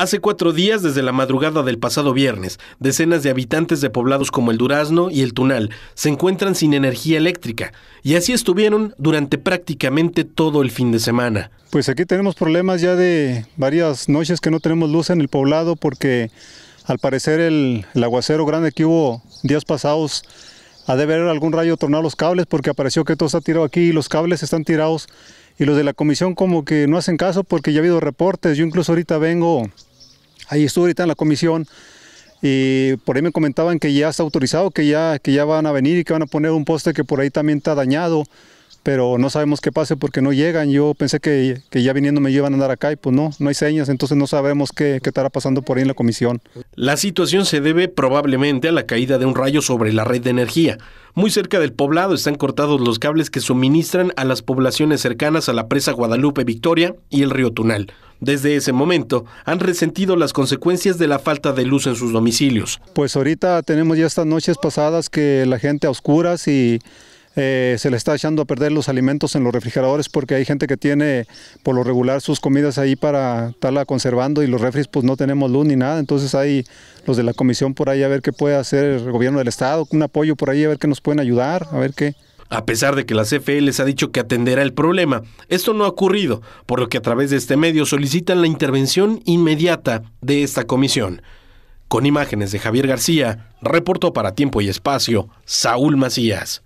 Hace cuatro días, desde la madrugada del pasado viernes, decenas de habitantes de poblados como el Durazno y el Tunal se encuentran sin energía eléctrica y así estuvieron durante prácticamente todo el fin de semana. Pues aquí tenemos problemas ya de varias noches que no tenemos luz en el poblado porque al parecer el, aguacero grande que hubo días pasados ha de haber algún rayo tornado los cables porque apareció que todo ha tirado aquí y los cables están tirados. Y los de la comisión como que no hacen caso porque ya ha habido reportes. Yo incluso ahorita vengo Ahí estuve ahorita en la comisión y por ahí me comentaban que ya está autorizado, que ya, que ya van a venir y que van a poner un poste que por ahí también está dañado, pero no sabemos qué pase porque no llegan. Yo pensé que, ya viniendo me llevan a andar acá y pues no, no hay señas, entonces no sabemos qué, qué estará pasando por ahí en la comisión. La situación se debe probablemente a la caída de un rayo sobre la red de energía. Muy cerca del poblado están cortados los cables que suministran a las poblaciones cercanas a la presa Guadalupe Victoria y el río Tunal. Desde ese momento han resentido las consecuencias de la falta de luz en sus domicilios. Pues ahorita tenemos ya estas noches pasadas que la gente a oscuras y eh, se le está echando a perder los alimentos en los refrigeradores porque hay gente que tiene por lo regular sus comidas ahí para estarla conservando y los refres pues no tenemos luz ni nada, entonces hay los de la comisión por ahí a ver qué puede hacer el gobierno del estado, un apoyo por ahí a ver qué nos pueden ayudar, a ver qué a pesar de que la CFE les ha dicho que atenderá el problema. Esto no ha ocurrido, por lo que a través de este medio solicitan la intervención inmediata de esta comisión. Con imágenes de Javier García, reportó para Tiempo y Espacio, Saúl Macías.